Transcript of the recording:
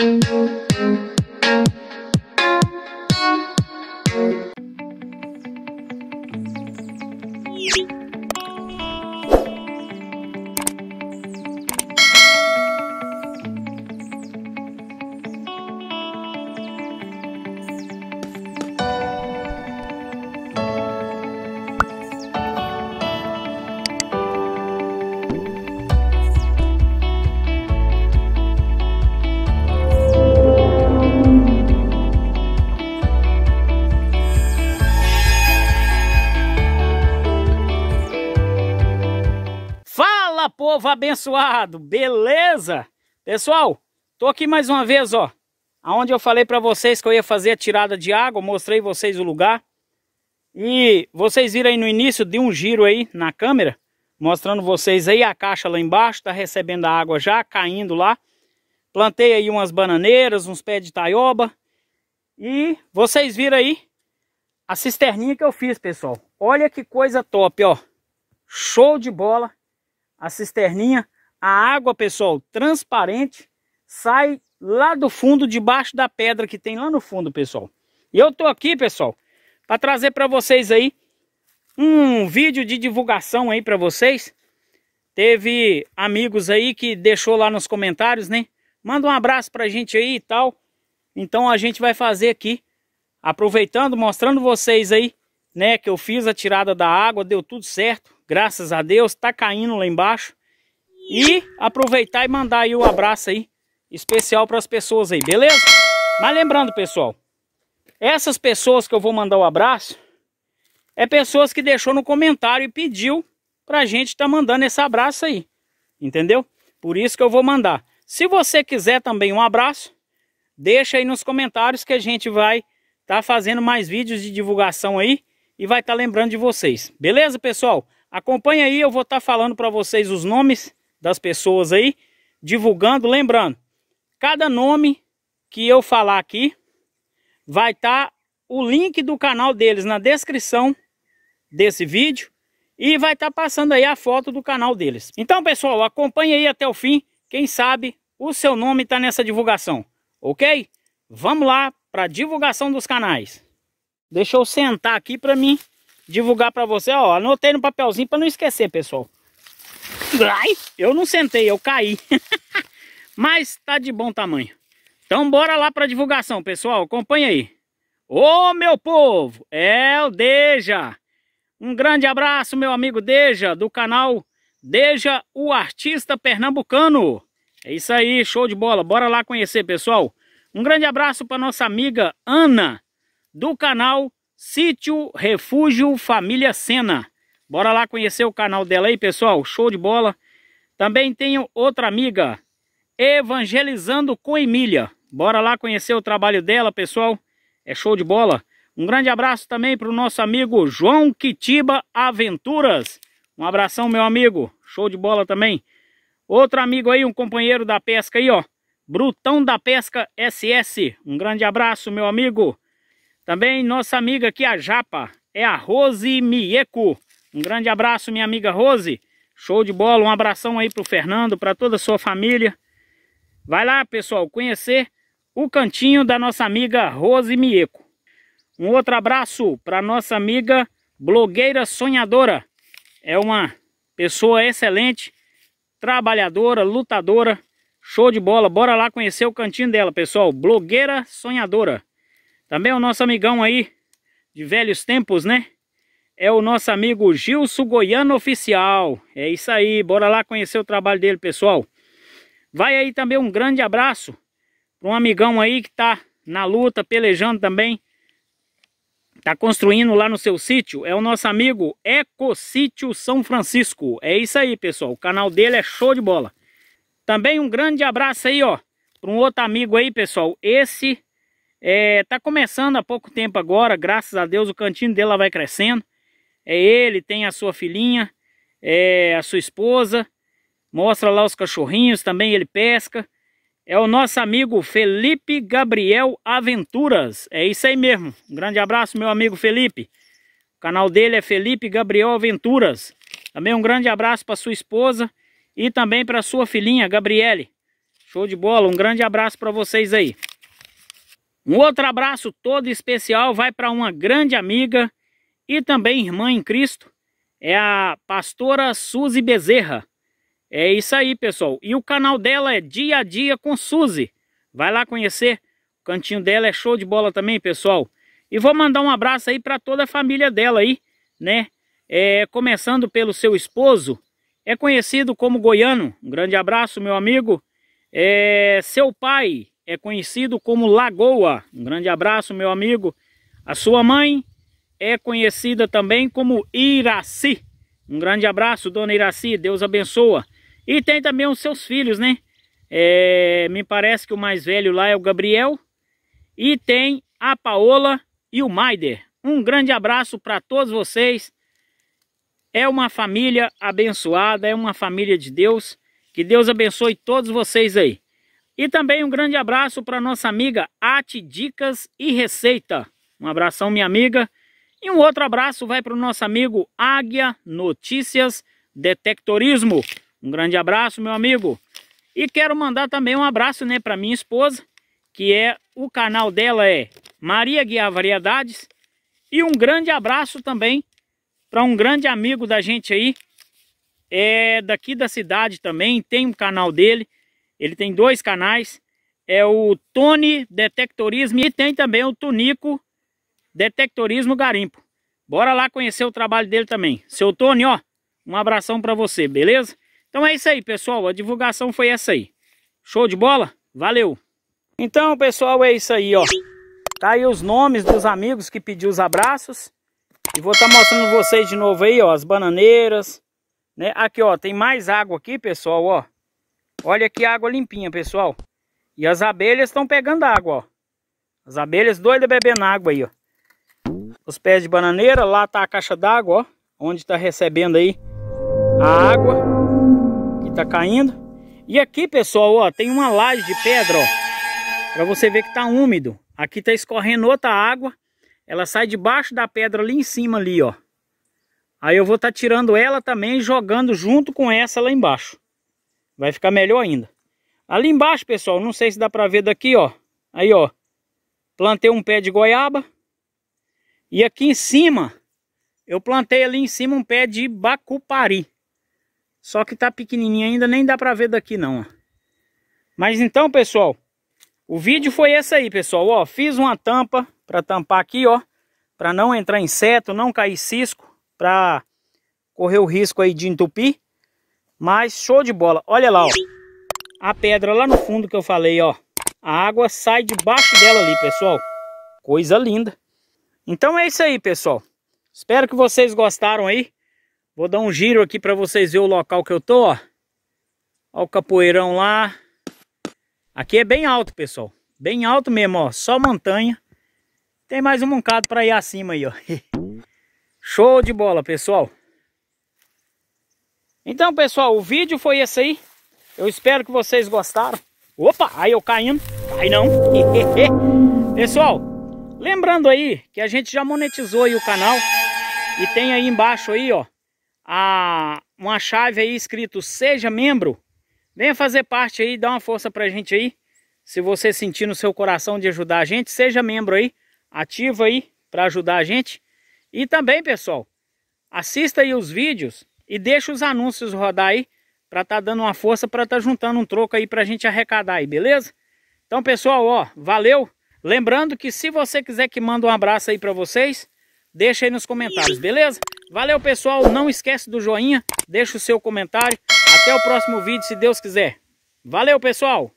Música Fala povo abençoado, beleza? Pessoal, tô aqui mais uma vez, ó, aonde eu falei para vocês que eu ia fazer a tirada de água, mostrei vocês o lugar. E vocês viram aí no início de um giro aí na câmera, mostrando vocês aí a caixa lá embaixo, tá recebendo a água já, caindo lá. Plantei aí umas bananeiras, uns pés de taioba. E vocês viram aí a cisterninha que eu fiz, pessoal. Olha que coisa top, ó. Show de bola a cisterninha, a água, pessoal, transparente, sai lá do fundo, debaixo da pedra que tem lá no fundo, pessoal. E eu tô aqui, pessoal, para trazer para vocês aí um vídeo de divulgação aí para vocês. Teve amigos aí que deixou lá nos comentários, né? Manda um abraço pra gente aí e tal. Então a gente vai fazer aqui, aproveitando, mostrando vocês aí, né, que eu fiz a tirada da água, deu tudo certo. Graças a Deus, tá caindo lá embaixo. E aproveitar e mandar aí o um abraço aí especial para as pessoas aí, beleza? Mas lembrando, pessoal, essas pessoas que eu vou mandar o um abraço é pessoas que deixou no comentário e pediu pra gente estar tá mandando esse abraço aí, entendeu? Por isso que eu vou mandar. Se você quiser também um abraço, deixa aí nos comentários que a gente vai estar tá fazendo mais vídeos de divulgação aí e vai estar tá lembrando de vocês. Beleza, pessoal? Acompanha aí, eu vou estar tá falando para vocês os nomes das pessoas aí, divulgando. Lembrando, cada nome que eu falar aqui, vai estar tá o link do canal deles na descrição desse vídeo e vai estar tá passando aí a foto do canal deles. Então, pessoal, acompanha aí até o fim. Quem sabe o seu nome está nessa divulgação, ok? Vamos lá para divulgação dos canais. Deixa eu sentar aqui para mim divulgar para você, ó, anotei no papelzinho para não esquecer, pessoal. Ai, eu não sentei, eu caí. Mas tá de bom tamanho. Então bora lá para divulgação, pessoal, acompanha aí. Ô, meu povo, é o Deja. Um grande abraço, meu amigo Deja, do canal Deja, o artista pernambucano. É isso aí, show de bola. Bora lá conhecer, pessoal. Um grande abraço para nossa amiga Ana, do canal Sítio Refúgio Família Sena. Bora lá conhecer o canal dela aí, pessoal. Show de bola. Também tenho outra amiga, Evangelizando com Emília. Bora lá conhecer o trabalho dela, pessoal. É show de bola. Um grande abraço também para o nosso amigo João Quitiba Aventuras. Um abração, meu amigo. Show de bola também. Outro amigo aí, um companheiro da pesca aí, ó. Brutão da Pesca SS. Um grande abraço, meu amigo. Também nossa amiga aqui, a Japa, é a Rose Mieco. Um grande abraço, minha amiga Rose. Show de bola, um abração aí pro Fernando, para toda a sua família. Vai lá, pessoal, conhecer o cantinho da nossa amiga Rose Mieco. Um outro abraço para nossa amiga blogueira sonhadora. É uma pessoa excelente, trabalhadora, lutadora. Show de bola, bora lá conhecer o cantinho dela, pessoal. Blogueira sonhadora. Também o nosso amigão aí, de velhos tempos, né? É o nosso amigo Gilson Goiano Oficial. É isso aí, bora lá conhecer o trabalho dele, pessoal. Vai aí também um grande abraço para um amigão aí que tá na luta, pelejando também. Tá construindo lá no seu sítio. É o nosso amigo Ecosítio São Francisco. É isso aí, pessoal. O canal dele é show de bola. Também um grande abraço aí, ó. Para um outro amigo aí, pessoal. Esse é, tá começando há pouco tempo agora, graças a Deus, o cantinho dela vai crescendo. É ele, tem a sua filhinha, é a sua esposa, mostra lá os cachorrinhos, também ele pesca. É o nosso amigo Felipe Gabriel Aventuras. É isso aí mesmo. Um grande abraço, meu amigo Felipe. O canal dele é Felipe Gabriel Aventuras. Também um grande abraço para sua esposa e também para sua filhinha, Gabriele. Show de bola, um grande abraço para vocês aí. Um outro abraço todo especial vai para uma grande amiga e também irmã em Cristo, é a pastora Suzy Bezerra. É isso aí, pessoal. E o canal dela é Dia a Dia com Suzy. Vai lá conhecer. O cantinho dela é show de bola também, pessoal. E vou mandar um abraço aí para toda a família dela aí, né? É, começando pelo seu esposo, é conhecido como Goiano. Um grande abraço, meu amigo. É, seu pai, é conhecido como Lagoa. Um grande abraço, meu amigo. A sua mãe é conhecida também como Iraci. Um grande abraço, dona Iraci. Deus abençoa. E tem também os seus filhos, né? É, me parece que o mais velho lá é o Gabriel. E tem a Paola e o Maider. Um grande abraço para todos vocês. É uma família abençoada, é uma família de Deus. Que Deus abençoe todos vocês aí. E também um grande abraço para nossa amiga Ati Dicas e Receita. Um abração, minha amiga. E um outro abraço vai para o nosso amigo Águia Notícias Detectorismo. Um grande abraço, meu amigo. E quero mandar também um abraço né, para minha esposa, que é o canal dela é Maria Guiar Variedades. E um grande abraço também para um grande amigo da gente aí, é daqui da cidade também, tem um canal dele, ele tem dois canais. É o Tony Detectorismo e tem também o Tunico Detectorismo Garimpo. Bora lá conhecer o trabalho dele também. Seu Tony, ó, um abração para você, beleza? Então é isso aí, pessoal. A divulgação foi essa aí. Show de bola? Valeu! Então, pessoal, é isso aí, ó. Tá aí os nomes dos amigos que pediu os abraços. E vou estar tá mostrando vocês de novo aí, ó, as bananeiras, né? Aqui, ó, tem mais água aqui, pessoal, ó. Olha que água limpinha, pessoal. E as abelhas estão pegando água, ó. As abelhas doidas bebendo água aí, ó. Os pés de bananeira, lá tá a caixa d'água, ó. Onde tá recebendo aí a água que tá caindo. E aqui, pessoal, ó, tem uma laje de pedra, ó. Pra você ver que tá úmido. Aqui tá escorrendo outra água. Ela sai debaixo da pedra ali em cima ali, ó. Aí eu vou estar tá tirando ela também jogando junto com essa lá embaixo. Vai ficar melhor ainda. Ali embaixo, pessoal, não sei se dá para ver daqui, ó. Aí, ó. Plantei um pé de goiaba. E aqui em cima, eu plantei ali em cima um pé de bacupari. Só que tá pequenininho ainda, nem dá para ver daqui não, ó. Mas então, pessoal, o vídeo foi esse aí, pessoal. Ó, fiz uma tampa para tampar aqui, ó. Para não entrar inseto, não cair cisco. Para correr o risco aí de entupir. Mas show de bola. Olha lá, ó. A pedra lá no fundo que eu falei, ó. A água sai debaixo dela ali, pessoal. Coisa linda. Então é isso aí, pessoal. Espero que vocês gostaram aí. Vou dar um giro aqui para vocês verem o local que eu tô, ó. Ó o capoeirão lá. Aqui é bem alto, pessoal. Bem alto mesmo, ó. Só montanha. Tem mais um moncado para ir acima aí, ó. Show de bola, pessoal. Então, pessoal, o vídeo foi esse aí. Eu espero que vocês gostaram. Opa, aí eu caindo. Cai não. pessoal, lembrando aí que a gente já monetizou aí o canal. E tem aí embaixo aí, ó, a, uma chave aí escrito Seja Membro. Venha fazer parte aí, dá uma força pra gente aí. Se você sentir no seu coração de ajudar a gente, seja membro aí. Ativa aí para ajudar a gente. E também, pessoal, assista aí os vídeos e deixa os anúncios rodar aí para tá dando uma força, para tá juntando um troco aí para a gente arrecadar aí, beleza? Então, pessoal, ó, valeu. Lembrando que se você quiser que manda um abraço aí para vocês, deixa aí nos comentários, beleza? Valeu, pessoal. Não esquece do joinha, deixa o seu comentário. Até o próximo vídeo, se Deus quiser. Valeu, pessoal!